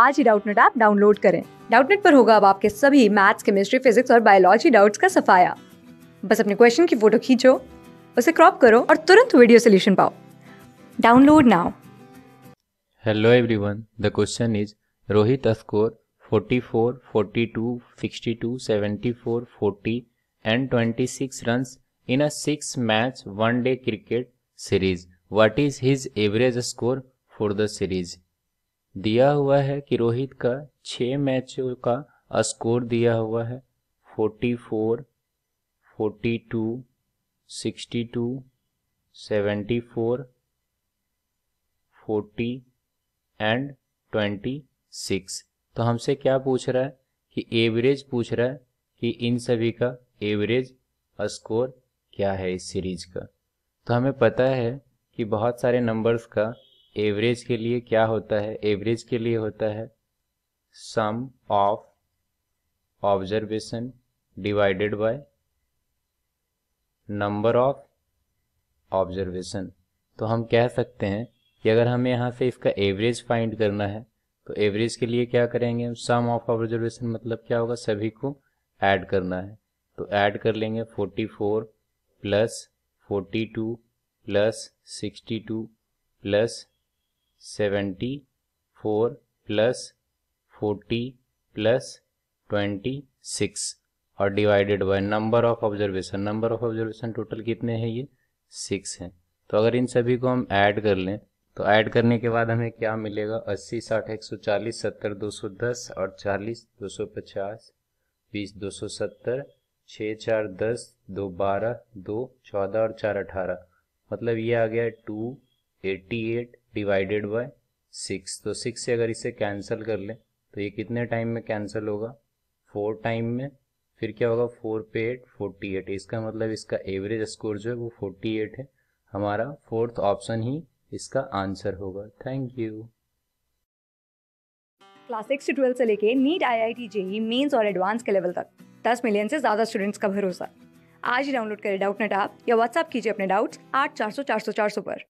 आज ही Doubtnut app download करें डाउटनेट पर होगा अब आपके सभी मैथ्स केमिस्ट्री फिजिक्स और बायोलॉजी डाउट्स का सफाया बस अपने क्वेश्चन की फोटो खींचो उसे क्रॉप करो और तुरंत वीडियो सोल्यूशन पाओ download now hello everyone the question is Rohit score 44, 42, 62, 74, 40 and 26 runs in a 6 match one day cricket series. What is his average score for the series? दिया हुआ है कि रोहित का छः मैचों का स्कोर दिया हुआ है 44, 42, 62, 74, 40 एंड 26 तो हमसे क्या पूछ रहा है कि एवरेज पूछ रहा है कि इन सभी का एवरेज स्कोर क्या है इस सीरीज का तो हमें पता है कि बहुत सारे नंबर्स का एवरेज के लिए क्या होता है एवरेज के लिए होता है sum of observation divided by number of observation तो हम कह सकते हैं कि अगर हमें यहाँ से इसका एवरेज फाइंड करना है तो एवरेज के लिए क्या करेंगे हम सम ऑफ ऑब्जर्वेशन मतलब क्या होगा सभी को ऐड करना है तो ऐड कर लेंगे 44 plus 42 plus 62 plus seventy four plus forty plus twenty six और divided by number of observation number of observation total कितने हैं ये सिक्स हैं तो अगर इन सभी को हम ऐड कर लें तो ऐड करने के बाद हमें क्या मिलेगा अस्सी साठ एक सौ चालीस सत्तर दो सौ दस और चालीस दो सौ पचास बीस दो सौ सत्तर छः चार दस दो बारह दो चौदह और चार अठारह मतलब ये आ गया two eighty eight divided by six तो सिक्स से अगर इसे कैंसिल कर लें तो ये कितने टाइम में कैंसिल होगा फोर टाइम में फिर क्या होगा फोर पे एट फोर्टी एट इसका मतलब इसका एवरेज स्कोर जो है वो फोर्टी एट है हमारा फोर्थ ऑप्शन ही इसका आंसर होगा थैंक यू क्लास सिक्स से ट्वेल्थ से लेके NEET I I T JEE mains और एडवांस के लेवल तक दस मिलियन से ज़्यादा स्टूडेंट्स का भरोसा आज ही डाउनलोड करें डाउट नेट आप या व्हाट्सएप कीजिए अपने डाउट्स आठ चार सौ चार सौ चार सौ पर